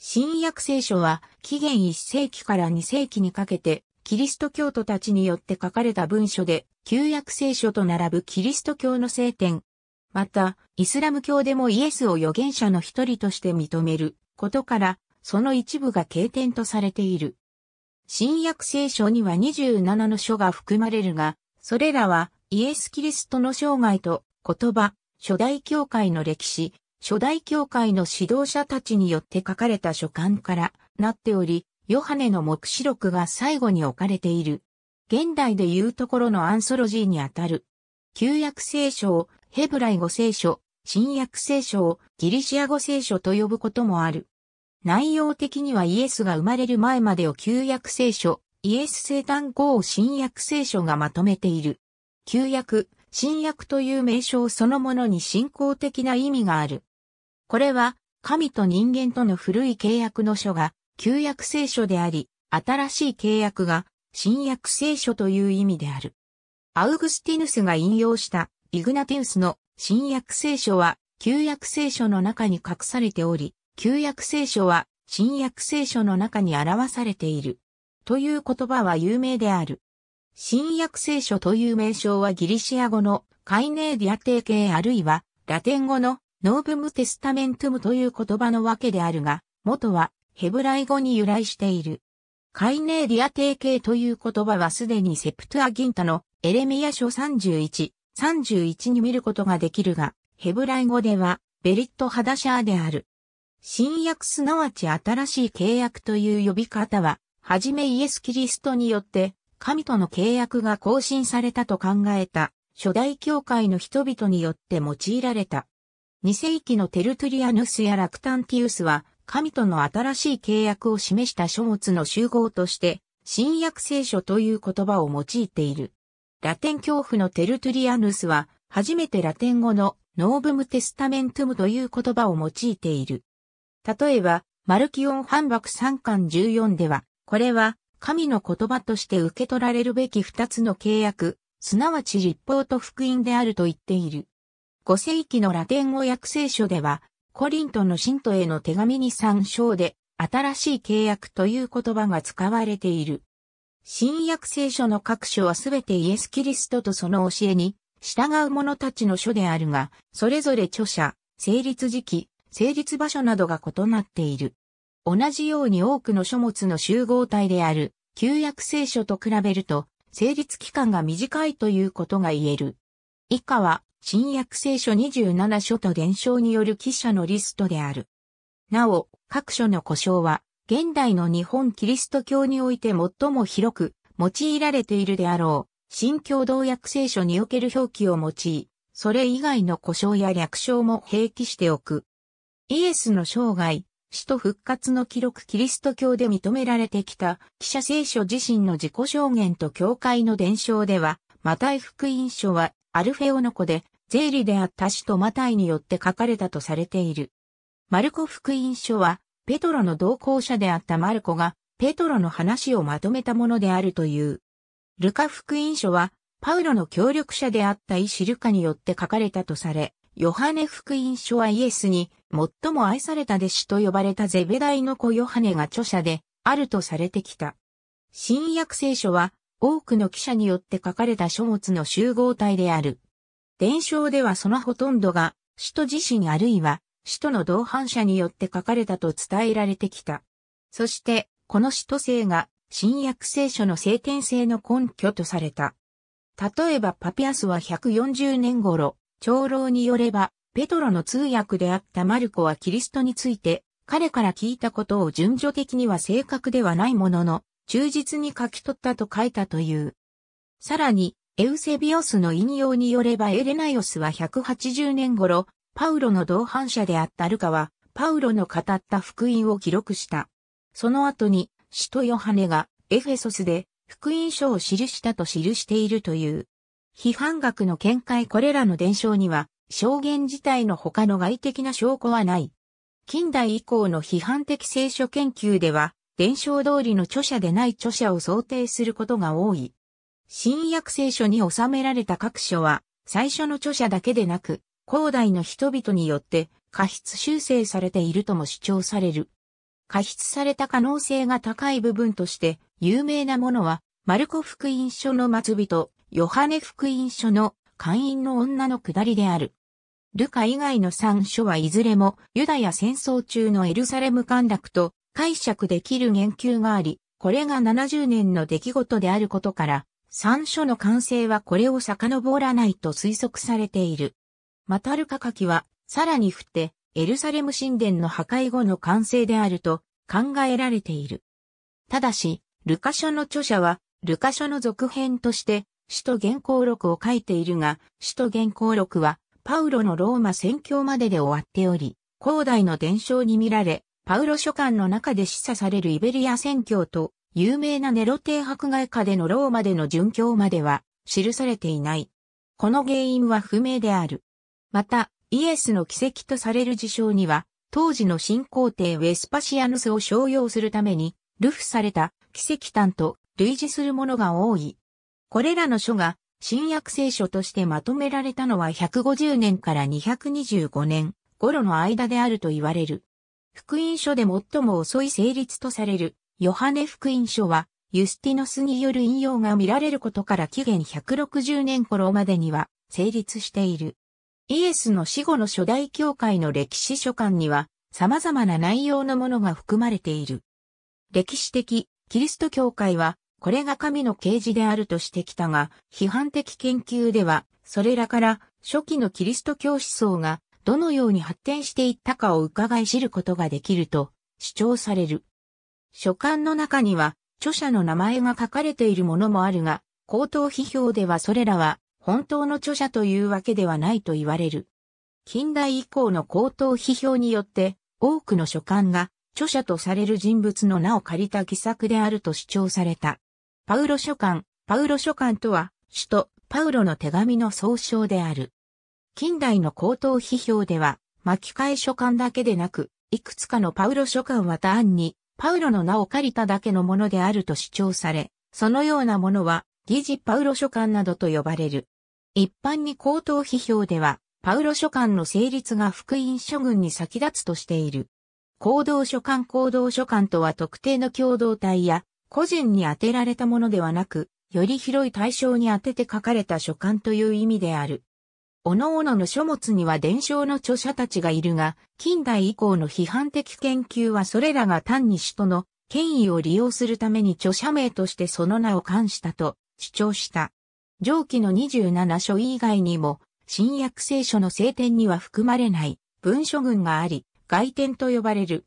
新約聖書は、紀元1世紀から2世紀にかけて、キリスト教徒たちによって書かれた文書で、旧約聖書と並ぶキリスト教の聖典。また、イスラム教でもイエスを預言者の一人として認めることから、その一部が経典とされている。新約聖書には27の書が含まれるが、それらはイエス・キリストの生涯と言葉、初代教会の歴史、初代教会の指導者たちによって書かれた書簡からなっており、ヨハネの目視録が最後に置かれている。現代でいうところのアンソロジーにあたる。旧約聖書をヘブライ語聖書、新約聖書をギリシア語聖書と呼ぶこともある。内容的にはイエスが生まれる前までを旧約聖書、イエス生誕後を新約聖書がまとめている。旧約、新約という名称そのものに信仰的な意味がある。これは、神と人間との古い契約の書が、旧約聖書であり、新しい契約が、新約聖書という意味である。アウグスティヌスが引用したイグナティウスの新約聖書は旧約聖書の中に隠されており、旧約聖書は新約聖書の中に表されている。という言葉は有名である。新約聖書という名称はギリシア語のカイネーディアテー系あるいはラテン語のノーブムテスタメントムという言葉のわけであるが、元はヘブライ語に由来している。カイネーディア定携という言葉はすでにセプトアギンタのエレミア書31、31に見ることができるが、ヘブライ語ではベリットハダシャーである。新約すなわち新しい契約という呼び方は、はじめイエス・キリストによって神との契約が更新されたと考えた初代教会の人々によって用いられた。二世紀のテルトゥリアヌスやラクタンティウスは、神との新しい契約を示した書物の集合として、新約聖書という言葉を用いている。ラテン教父のテルトゥリアヌスは、初めてラテン語のノーブムテスタメントムという言葉を用いている。例えば、マルキオン反ク3巻14では、これは神の言葉として受け取られるべき二つの契約、すなわち立法と福音であると言っている。5世紀のラテン語訳聖書では、コリントの信徒への手紙に参照で、新しい契約という言葉が使われている。新約聖書の各書はすべてイエス・キリストとその教えに従う者たちの書であるが、それぞれ著者、成立時期、成立場所などが異なっている。同じように多くの書物の集合体である旧約聖書と比べると、成立期間が短いということが言える。以下は新約聖書27書と伝承による記者のリストである。なお、各書の故障は、現代の日本キリスト教において最も広く用いられているであろう、新共同訳聖書における表記を用い、それ以外の故障や略称も併記しておく。イエスの生涯、死と復活の記録キリスト教で認められてきた、記者聖書自身の自己証言と教会の伝承では、マタイ福音書はアルフェオの子で、税理であった使徒マタイによって書かれたとされている。マルコ福音書は、ペトロの同行者であったマルコが、ペトロの話をまとめたものであるという。ルカ福音書は、パウロの協力者であったイシルカによって書かれたとされ、ヨハネ福音書はイエスに最も愛された弟子と呼ばれたゼベダイの子ヨハネが著者であるとされてきた。新約聖書は多くの記者によって書かれた書物の集合体である。伝承ではそのほとんどが、使徒自身あるいは、使徒の同伴者によって書かれたと伝えられてきた。そして、この使徒性が、新約聖書の聖典性の根拠とされた。例えばパピアスは140年頃、長老によれば、ペトロの通訳であったマルコはキリストについて、彼から聞いたことを順序的には正確ではないものの、忠実に書き取ったと書いたという。さらに、エウセビオスの引用によればエレナイオスは180年頃、パウロの同伴者であったルカは、パウロの語った福音を記録した。その後に、使徒ヨハネがエフェソスで福音書を記したと記しているという。批判学の見解これらの伝承には、証言自体の他の外的な証拠はない。近代以降の批判的聖書研究では、伝承通りの著者でない著者を想定することが多い。新約聖書に収められた各書は、最初の著者だけでなく、後代の人々によって過失修正されているとも主張される。過失された可能性が高い部分として有名なものは、マルコ福音書の末人、ヨハネ福音書の会員の女の下りである。ルカ以外の3書はいずれもユダヤ戦争中のエルサレム陥落と解釈できる言及があり、これが70年の出来事であることから、三書の完成はこれを遡らないと推測されている。マタルカ書きは、さらに振って、エルサレム神殿の破壊後の完成であると考えられている。ただし、ルカ書の著者は、ルカ書の続編として、使徒原稿録を書いているが、使徒原稿録は、パウロのローマ宣教までで終わっており、広大の伝承に見られ、パウロ書簡の中で示唆されるイベリア宣教と、有名なネロ帝迫害下でのローマでの殉教までは、記されていない。この原因は不明である。また、イエスの奇跡とされる事象には、当時の新皇帝ウェスパシアヌスを商用するために、流布された奇跡譚と類似するものが多い。これらの書が、新約聖書としてまとめられたのは150年から225年頃の間であると言われる。福音書で最も遅い成立とされる、ヨハネ福音書は、ユスティノスによる引用が見られることから紀元160年頃までには成立している。イエスの死後の初代教会の歴史書簡には様々な内容のものが含まれている。歴史的、キリスト教会は、これが神の啓示であるとしてきたが、批判的研究では、それらから初期のキリスト教思想がどのように発展していったかを伺い知ることができると主張される。書簡の中には著者の名前が書かれているものもあるが、口頭批評ではそれらは本当の著者というわけではないと言われる。近代以降の口頭批評によって多くの書簡が著者とされる人物の名を借りた偽作であると主張された。パウロ書簡、パウロ書簡とは首都パウロの手紙の総称である。近代の高等批評では、巻き替え書簡だけでなく、いくつかのパウロ書簡は単に、パウロの名を借りただけのものであると主張され、そのようなものは、疑似パウロ書簡などと呼ばれる。一般に高等批評では、パウロ書簡の成立が福音書群に先立つとしている。行動書簡行動書簡とは特定の共同体や個人に当てられたものではなく、より広い対象に当てて書かれた書簡という意味である。おのおのの書物には伝承の著者たちがいるが、近代以降の批判的研究はそれらが単に首都の権威を利用するために著者名としてその名を冠したと主張した。上記の27書以外にも、新約聖書の聖典には含まれない文書群があり、外典と呼ばれる。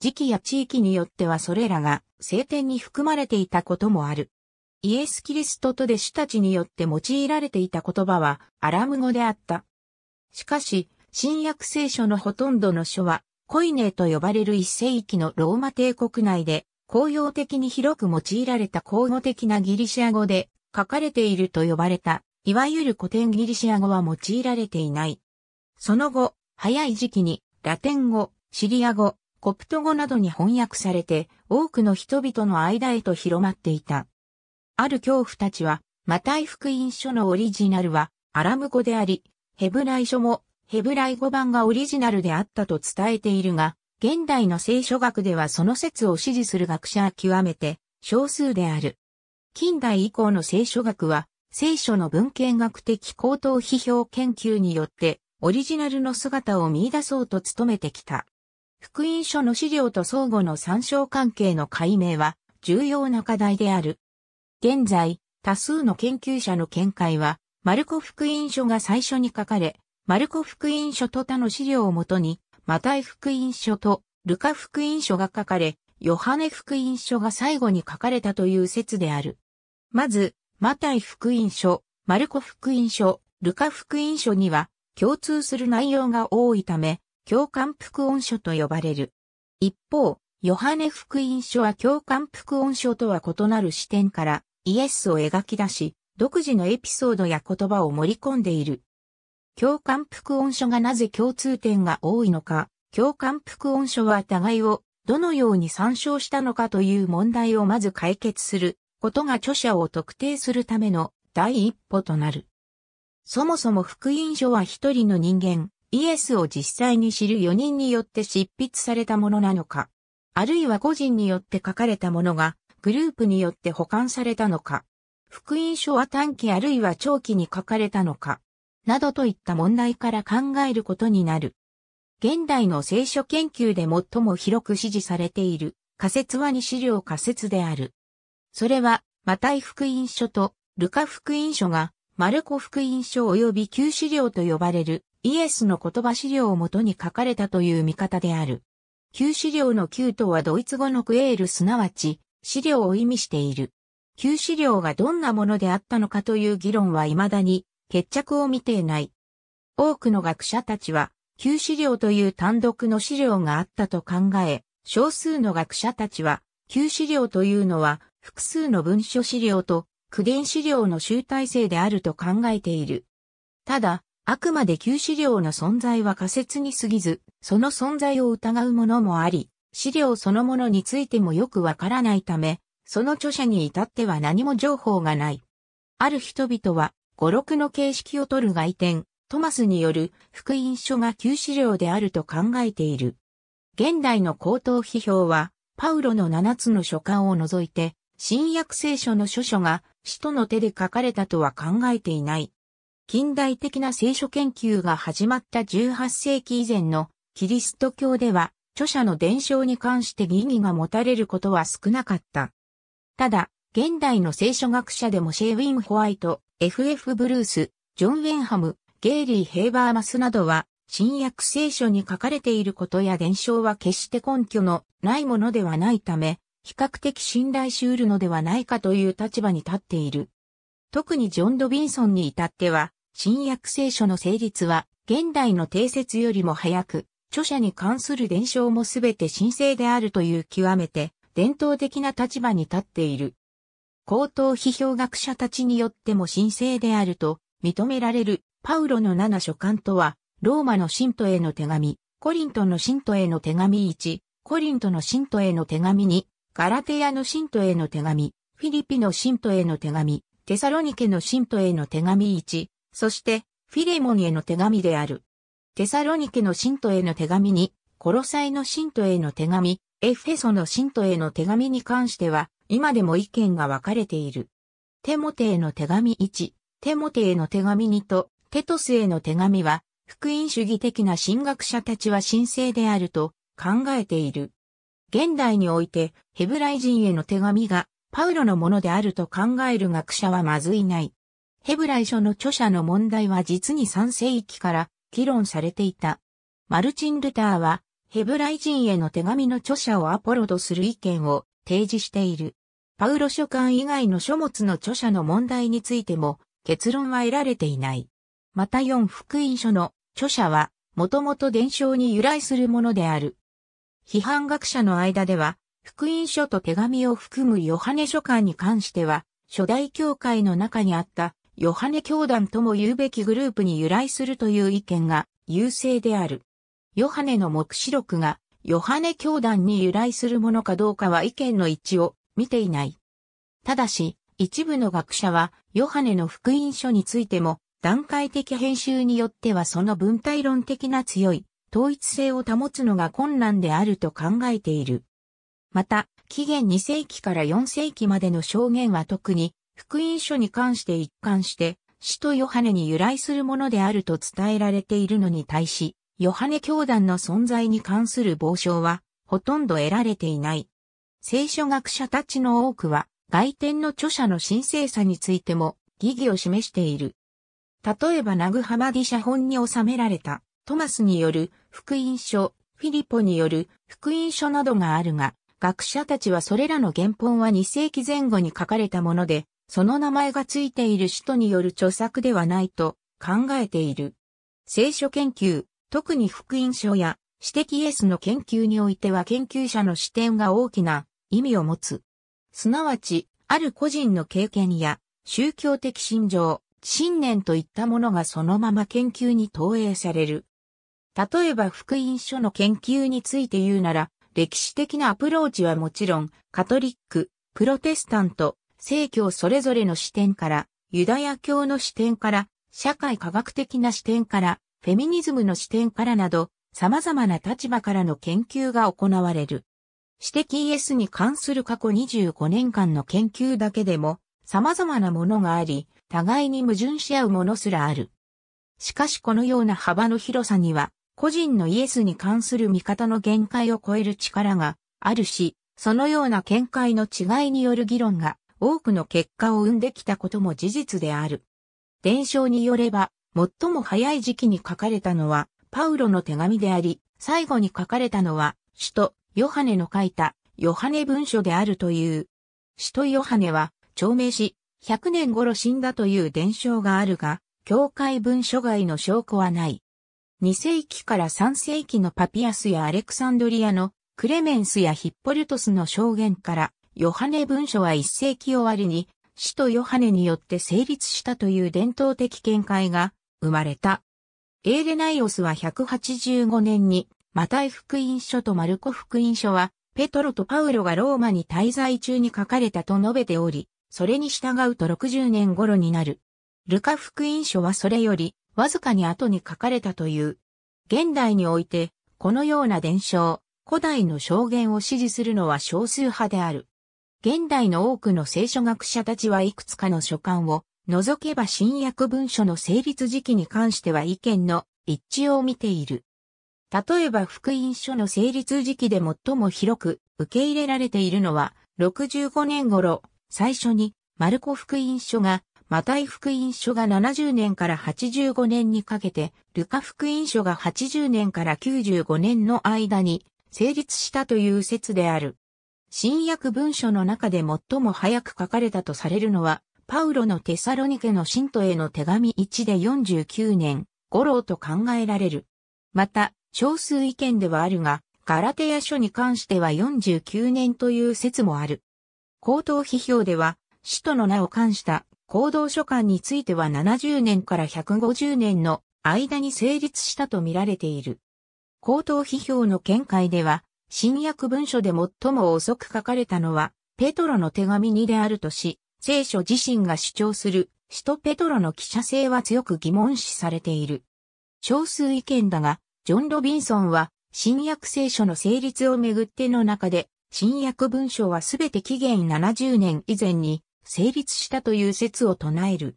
時期や地域によってはそれらが聖典に含まれていたこともある。イエス・キリストと弟子たちによって用いられていた言葉はアラム語であった。しかし、新約聖書のほとんどの書は、コイネと呼ばれる一世紀のローマ帝国内で、公用的に広く用いられた公語的なギリシア語で書かれていると呼ばれた、いわゆる古典ギリシア語は用いられていない。その後、早い時期にラテン語、シリア語、コプト語などに翻訳されて、多くの人々の間へと広まっていた。ある恐怖たちは、マタイ福音書のオリジナルはアラム語であり、ヘブライ書もヘブライ語版がオリジナルであったと伝えているが、現代の聖書学ではその説を支持する学者は極めて少数である。近代以降の聖書学は、聖書の文献学的高等批評研究によって、オリジナルの姿を見出そうと努めてきた。福音書の資料と相互の参照関係の解明は重要な課題である。現在、多数の研究者の見解は、マルコ福音書が最初に書かれ、マルコ福音書と他の資料をもとに、マタイ福音書とルカ福音書が書かれ、ヨハネ福音書が最後に書かれたという説である。まず、マタイ福音書、マルコ福音書、ルカ福音書には共通する内容が多いため、共感福音書と呼ばれる。一方、ヨハネ福音書は共感福音書とは異なる視点から、イエスを描き出し、独自のエピソードや言葉を盛り込んでいる。共感副音書がなぜ共通点が多いのか、共感副音書は互いをどのように参照したのかという問題をまず解決することが著者を特定するための第一歩となる。そもそも福音書は一人の人間、イエスを実際に知る4人によって執筆されたものなのか、あるいは個人によって書かれたものがグループによって保管されたのか、福音書は短期あるいは長期に書かれたのか、などといった問題から考えることになる。現代の聖書研究で最も広く支持されている仮説は2資料仮説である。それは、マタイ福音書とルカ福音書がマルコ福音書及び旧資料と呼ばれるイエスの言葉資料をもとに書かれたという見方である。旧資料の旧とはドイツ語のクエールすなわち、資料を意味している。旧資料がどんなものであったのかという議論は未だに決着を見ていない。多くの学者たちは、旧資料という単独の資料があったと考え、少数の学者たちは、旧資料というのは複数の文書資料と苦言資料の集大成であると考えている。ただ、あくまで旧資料の存在は仮説に過ぎず、その存在を疑うものもあり、資料そのものについてもよくわからないため、その著者に至っては何も情報がない。ある人々は、語録の形式を取る外典、トマスによる福音書が旧資料であると考えている。現代の高等批評は、パウロの七つの書簡を除いて、新約聖書の書書が使徒の手で書かれたとは考えていない。近代的な聖書研究が始まった18世紀以前のキリスト教では、著者の伝承に関して疑義が持たれることは少なかった。ただ、現代の聖書学者でもシェーウィン・ホワイト、F.F. ブルース、ジョン・ウェンハム、ゲイリー・ヘイバーマスなどは、新約聖書に書かれていることや伝承は決して根拠のないものではないため、比較的信頼しうるのではないかという立場に立っている。特にジョン・ドビンソンに至っては、新約聖書の成立は現代の定説よりも早く、著者に関する伝承もすべて神聖であるという極めて伝統的な立場に立っている。高等批評学者たちによっても神聖であると認められるパウロの七書簡とは、ローマの信徒への手紙、コリントの信徒への手紙1、コリントの信徒への手紙2、ガラテヤの信徒への手紙、フィリピの信徒への手紙、テサロニケの信徒への手紙1、そして、フィレモンへの手紙である。テサロニケの信徒への手紙に、コロサイの信徒への手紙、エフェソの信徒への手紙に関しては、今でも意見が分かれている。テモテへの手紙1、テモテへの手紙2と、テトスへの手紙は、福音主義的な神学者たちは神聖であると考えている。現代において、ヘブライ人への手紙が、パウロのものであると考える学者はまずいない。ヘブライ書の著者の問題は実に3世紀から議論されていた。マルチン・ルターは、ヘブライ人への手紙の著者をアポロとする意見を提示している。パウロ書簡以外の書物の著者の問題についても結論は得られていない。また4福音書の著者はもともと伝承に由来するものである。批判学者の間では福音書と手紙を含むヨハネ書簡に関しては初代教会の中にあったヨハネ教団とも言うべきグループに由来するという意見が優勢である。ヨハネの目視録がヨハネ教団に由来するものかどうかは意見の一致を見ていない。ただし、一部の学者はヨハネの福音書についても段階的編集によってはその文体論的な強い統一性を保つのが困難であると考えている。また、紀元2世紀から4世紀までの証言は特に福音書に関して一貫して、使徒ヨハネに由来するものであると伝えられているのに対し、ヨハネ教団の存在に関する傍証は、ほとんど得られていない。聖書学者たちの多くは、外典の著者の神聖さについても、疑義を示している。例えばナグハマディ写本に収められた、トマスによる福音書、フィリポによる福音書などがあるが、学者たちはそれらの原本は2世紀前後に書かれたもので、その名前がついている首都による著作ではないと考えている。聖書研究、特に福音書や私的イエスの研究においては研究者の視点が大きな意味を持つ。すなわち、ある個人の経験や宗教的信条、信念といったものがそのまま研究に投影される。例えば福音書の研究について言うなら、歴史的なアプローチはもちろん、カトリック、プロテスタント、生教それぞれの視点から、ユダヤ教の視点から、社会科学的な視点から、フェミニズムの視点からなど、様々な立場からの研究が行われる。私的 ES に関する過去25年間の研究だけでも、様々なものがあり、互いに矛盾し合うものすらある。しかしこのような幅の広さには、個人のイエスに関する見方の限界を超える力があるし、そのような見解の違いによる議論が多くの結果を生んできたことも事実である。伝承によれば、最も早い時期に書かれたのは、パウロの手紙であり、最後に書かれたのは、使徒、ヨハネの書いた、ヨハネ文書であるという。使徒ヨハネは、長命し、100年頃死んだという伝承があるが、教会文書外の証拠はない。2世紀から3世紀のパピアスやアレクサンドリアのクレメンスやヒッポルトスの証言から、ヨハネ文書は一世紀終わりに、使徒ヨハネによって成立したという伝統的見解が生まれた。エーレナイオスは185年に、マタイ福音書とマルコ福音書は、ペトロとパウロがローマに滞在中に書かれたと述べており、それに従うと60年頃になる。ルカ福音書はそれより、わずかに後に書かれたという。現代において、このような伝承、古代の証言を支持するのは少数派である。現代の多くの聖書学者たちはいくつかの書簡を除けば新約文書の成立時期に関しては意見の一致を見ている。例えば福音書の成立時期で最も広く受け入れられているのは65年頃、最初にマルコ福音書が、マタイ福音書が70年から85年にかけて、ルカ福音書が80年から95年の間に成立したという説である。新約文書の中で最も早く書かれたとされるのは、パウロのテサロニケの信徒への手紙1で49年、五郎と考えられる。また、少数意見ではあるが、ガラテヤ書に関しては49年という説もある。口頭批評では、使徒の名を冠した行動書簡については70年から150年の間に成立したと見られている。口頭批評の見解では、新約文書で最も遅く書かれたのは、ペトロの手紙にであるとし、聖書自身が主張する、使徒ペトロの記者性は強く疑問視されている。少数意見だが、ジョン・ロビンソンは、新約聖書の成立をめぐっての中で、新約文書はすべて紀元70年以前に成立したという説を唱える。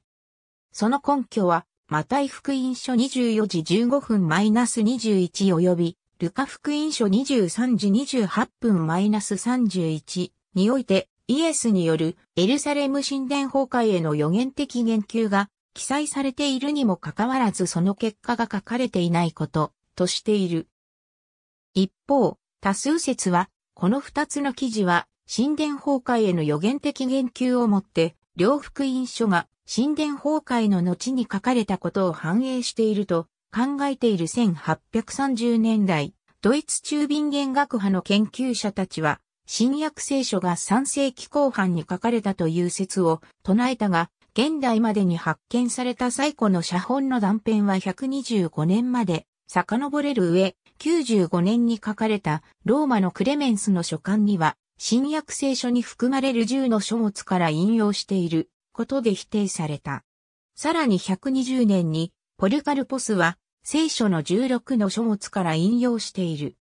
その根拠は、マタイ福音書24時15分 -21 及び、ルカ福音書23時28分マイナス -31 において、イエスによるエルサレム神殿崩壊への予言的言及が記載されているにもかかわらずその結果が書かれていないこととしている。一方、多数説は、この二つの記事は神殿崩壊への予言的言及をもって、両福音書が神殿崩壊の後に書かれたことを反映していると考えている1830年代、ドイツ中便元学派の研究者たちは、新約聖書が3世紀後半に書かれたという説を唱えたが、現代までに発見された最古の写本の断片は125年まで遡れる上、95年に書かれたローマのクレメンスの書簡には、新約聖書に含まれる10の書物から引用していることで否定された。さらに120年に、ポルカルポスは聖書の16の書物から引用している。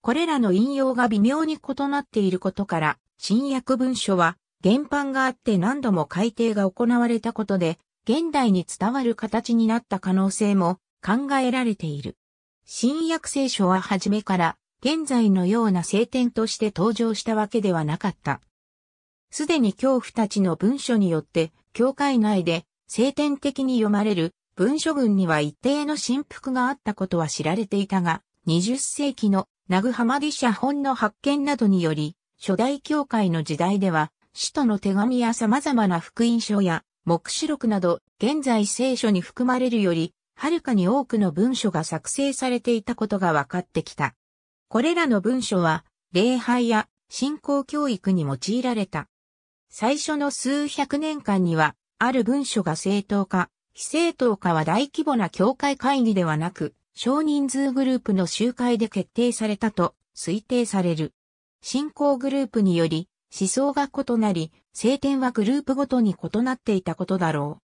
これらの引用が微妙に異なっていることから、新約文書は原版があって何度も改訂が行われたことで、現代に伝わる形になった可能性も考えられている。新約聖書は初めから現在のような聖典として登場したわけではなかった。すでに恐怖たちの文書によって、教会内で聖典的に読まれる文書群には一定の振幅があったことは知られていたが、20世紀のナグハマディ写本の発見などにより、初代教会の時代では、使徒の手紙や様々な福音書や、目視録など、現在聖書に含まれるより、はるかに多くの文書が作成されていたことが分かってきた。これらの文書は、礼拝や信仰教育に用いられた。最初の数百年間には、ある文書が正当化、非正当化は大規模な協会会議ではなく、少人数グループの集会で決定されたと推定される。信仰グループにより思想が異なり、聖典はグループごとに異なっていたことだろう。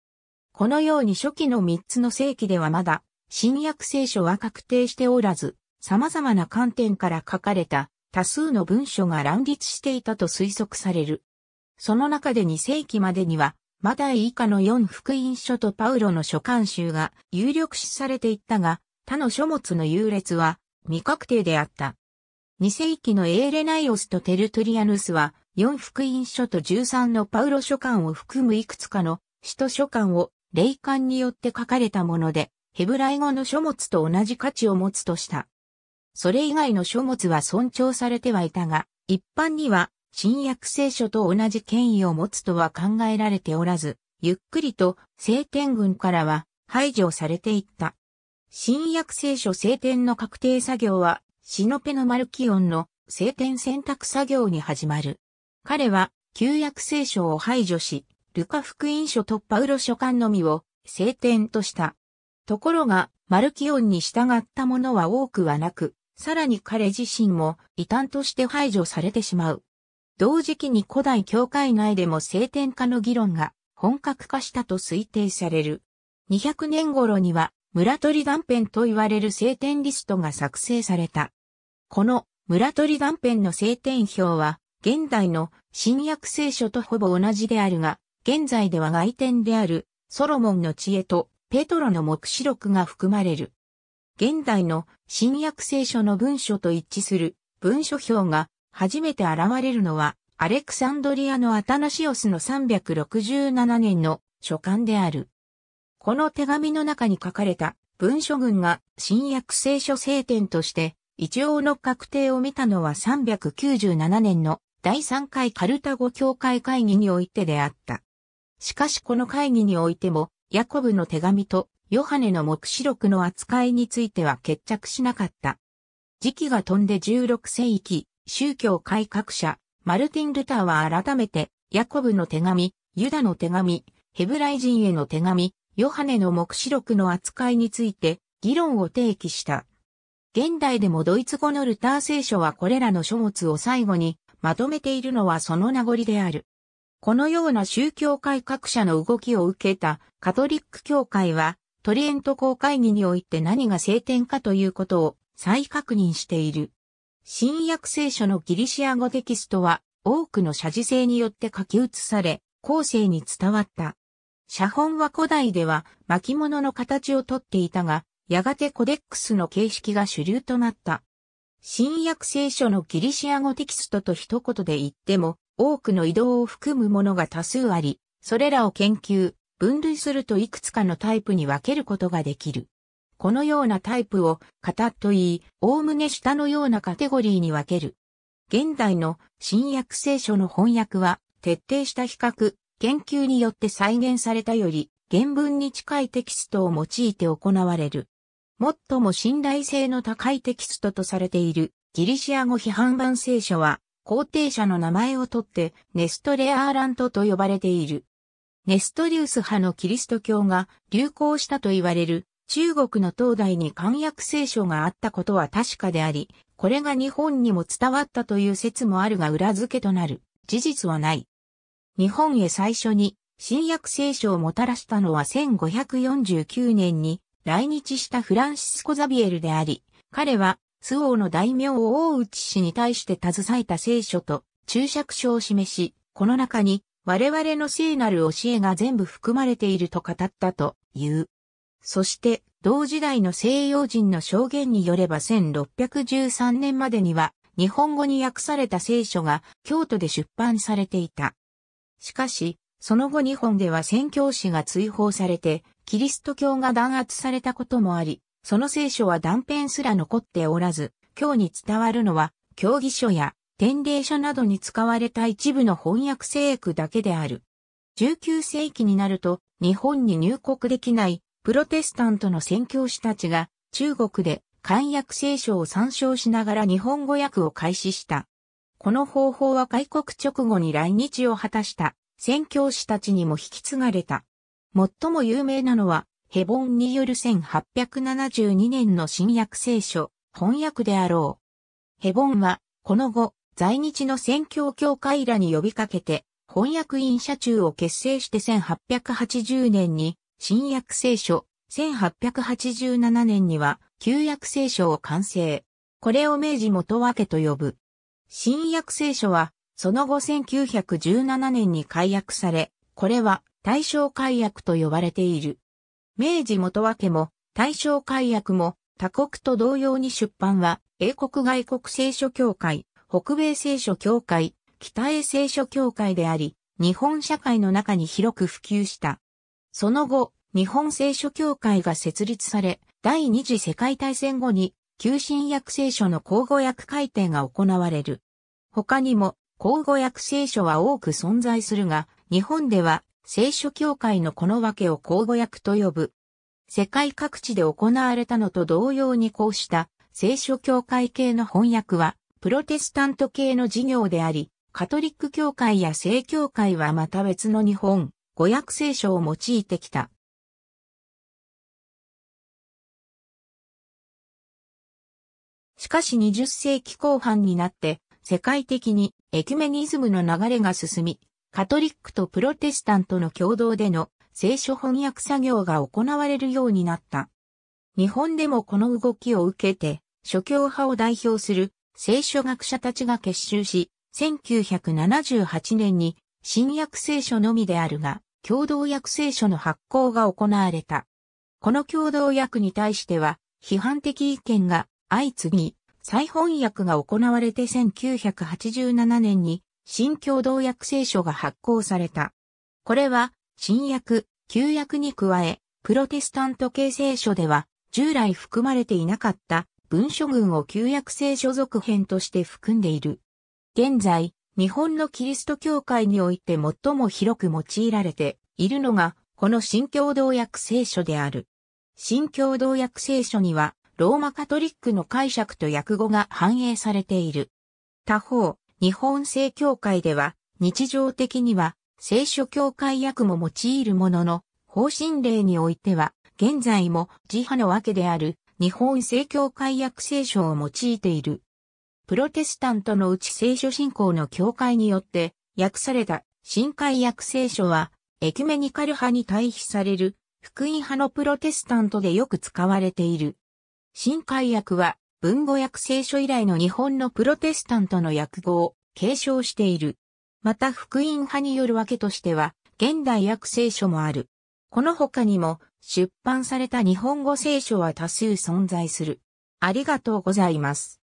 このように初期の3つの世紀ではまだ、新約聖書は確定しておらず、様々な観点から書かれた多数の文書が乱立していたと推測される。その中で2世紀までには、マダイ以下の4福音書とパウロの書簡集が有力視されていったが、他の書物の優劣は未確定であった。2世紀のエーレナイオスとテルトリアヌスは、4福音書と13のパウロ書簡を含むいくつかの使徒書簡を霊感によって書かれたもので、ヘブライ語の書物と同じ価値を持つとした。それ以外の書物は尊重されてはいたが、一般には新約聖書と同じ権威を持つとは考えられておらず、ゆっくりと聖典群からは排除されていった。新約聖書聖典の確定作業は、シノペのマルキオンの聖典選択作業に始まる。彼は旧約聖書を排除し、ルカ福音書とパウロ書簡のみを聖典とした。ところが、マルキオンに従ったものは多くはなく、さらに彼自身も異端として排除されてしまう。同時期に古代教会内でも聖典化の議論が本格化したと推定される。200年頃には村取断片と言われる聖典リストが作成された。この村取断片の聖典表は現代の新約聖書とほぼ同じであるが、現在では外典であるソロモンの知恵とペトロの目視録が含まれる。現代の新約聖書の文書と一致する文書表が初めて現れるのは、アレクサンドリアのアタナシオスの367年の書簡である。この手紙の中に書かれた文書群が新約聖書聖典として一応の確定を見たのは397年の第3回カルタゴ教会会議においてであった。しかしこの会議においても、ヤコブの手紙とヨハネの目視録の扱いについては決着しなかった。時期が飛んで16世紀、宗教改革者、マルティン・ルターは改めて、ヤコブの手紙、ユダの手紙、ヘブライ人への手紙、ヨハネの目視録の扱いについて議論を提起した。現代でもドイツ語のルター聖書はこれらの書物を最後にまとめているのはその名残である。このような宗教改革者の動きを受けたカトリック教会はトリエント公会議において何が聖典かということを再確認している。新約聖書のギリシア語テキストは多くの写字性によって書き写され、後世に伝わった。写本は古代では巻物の形をとっていたが、やがてコデックスの形式が主流となった。新約聖書のギリシア語テキストと一言で言っても、多くの移動を含むものが多数あり、それらを研究、分類するといくつかのタイプに分けることができる。このようなタイプを型といい、おおむね下のようなカテゴリーに分ける。現代の新約聖書の翻訳は、徹底した比較、研究によって再現されたより、原文に近いテキストを用いて行われる。最も信頼性の高いテキストとされているギリシア語批判版聖書は、皇帝者の名前をとってネストレアーラントと呼ばれている。ネストリウス派のキリスト教が流行したと言われる中国の東大に漢訳聖書があったことは確かであり、これが日本にも伝わったという説もあるが裏付けとなる事実はない。日本へ最初に新約聖書をもたらしたのは1549年に来日したフランシスコ・ザビエルであり、彼は周王の大名を大内氏に対して携えた聖書と注釈書を示し、この中に我々の聖なる教えが全部含まれていると語ったという。そして同時代の西洋人の証言によれば1613年までには日本語に訳された聖書が京都で出版されていた。しかし、その後日本では宣教師が追放されて、キリスト教が弾圧されたこともあり、その聖書は断片すら残っておらず、今日に伝わるのは、教義書や典礼書などに使われた一部の翻訳聖句だけである。19世紀になると、日本に入国できないプロテスタントの宣教師たちが中国で漢訳聖書を参照しながら日本語訳を開始した。この方法は開国直後に来日を果たした宣教師たちにも引き継がれた。最も有名なのはヘボンによる1872年の新約聖書翻訳であろう。ヘボンはこの後在日の宣教協会らに呼びかけて翻訳員社中を結成して1880年に新約聖書、1887年には旧約聖書を完成。これを明治元分けと呼ぶ。新約聖書は、その後1917年に改訳され、これは大正改訳と呼ばれている。明治元分けも大正改訳も他国と同様に出版は英国外国聖書協会、北米聖書協会、北英聖書協会であり、日本社会の中に広く普及した。その後、日本聖書協会が設立され、第二次世界大戦後に、旧新約聖書の口語訳改定が行われる。他にも、口語訳聖書は多く存在するが、日本では、聖書協会のこの訳を口語訳と呼ぶ。世界各地で行われたのと同様にこうした聖書協会系の翻訳は、プロテスタント系の事業であり、カトリック教会や正教会はまた別の日本語訳聖書を用いてきた。しかし20世紀後半になって世界的にエキュメニズムの流れが進み、カトリックとプロテスタントの共同での聖書翻訳作業が行われるようになった。日本でもこの動きを受けて、諸教派を代表する聖書学者たちが結集し、1978年に新約聖書のみであるが、共同訳聖書の発行が行われた。この共同訳に対しては、批判的意見が相次ぎ、再翻訳が行われて1987年に新共同訳聖書が発行された。これは、新約、旧約に加え、プロテスタント系聖書では、従来含まれていなかった文書群を旧約聖書続編として含んでいる。現在、日本のキリスト教会において最も広く用いられているのが、この新共同訳聖書である。新共同訳聖書には、ローマカトリックの解釈と訳語が反映されている。他方、日本正教会では、日常的には、聖書教会訳も用いるものの、方針例においては、現在も自派のわけである、日本正教会訳聖書を用いている。プロテスタントのうち聖書信仰の教会によって訳された新海訳聖書はエキュメニカル派に対比される福音派のプロテスタントでよく使われている。新海訳は文語訳聖書以来の日本のプロテスタントの訳語を継承している。また福音派によるわけとしては現代訳聖書もある。この他にも出版された日本語聖書は多数存在する。ありがとうございます。